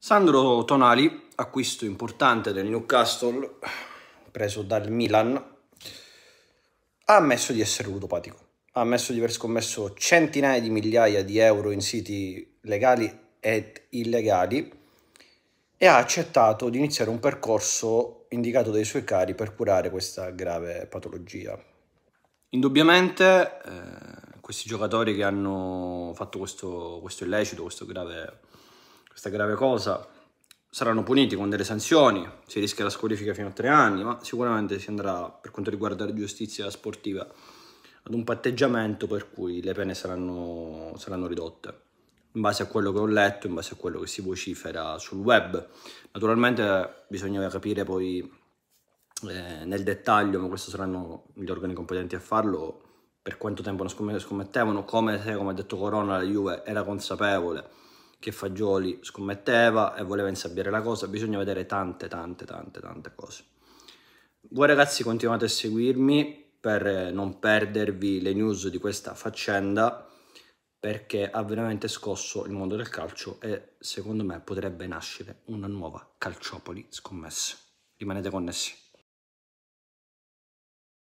Sandro Tonali, acquisto importante del Newcastle, preso dal Milan, ha ammesso di essere ludopatico. Ha ammesso di aver scommesso centinaia di migliaia di euro in siti legali ed illegali e ha accettato di iniziare un percorso indicato dai suoi cari per curare questa grave patologia. Indubbiamente eh, questi giocatori che hanno fatto questo, questo illecito, questo grave questa grave cosa saranno puniti con delle sanzioni, si rischia la squalifica fino a tre anni, ma sicuramente si andrà, per quanto riguarda la giustizia sportiva, ad un patteggiamento per cui le pene saranno, saranno ridotte in base a quello che ho letto, in base a quello che si vocifera sul web. Naturalmente bisogna capire poi eh, nel dettaglio, ma questi saranno gli organi competenti a farlo, per quanto tempo non scommettevano, come se, come ha detto Corona, la Juve era consapevole che Fagioli scommetteva e voleva insabbiare la cosa, bisogna vedere tante, tante, tante, tante cose. Voi ragazzi continuate a seguirmi per non perdervi le news di questa faccenda perché ha veramente scosso il mondo del calcio e secondo me potrebbe nascere una nuova calciopoli scommessa. Rimanete connessi.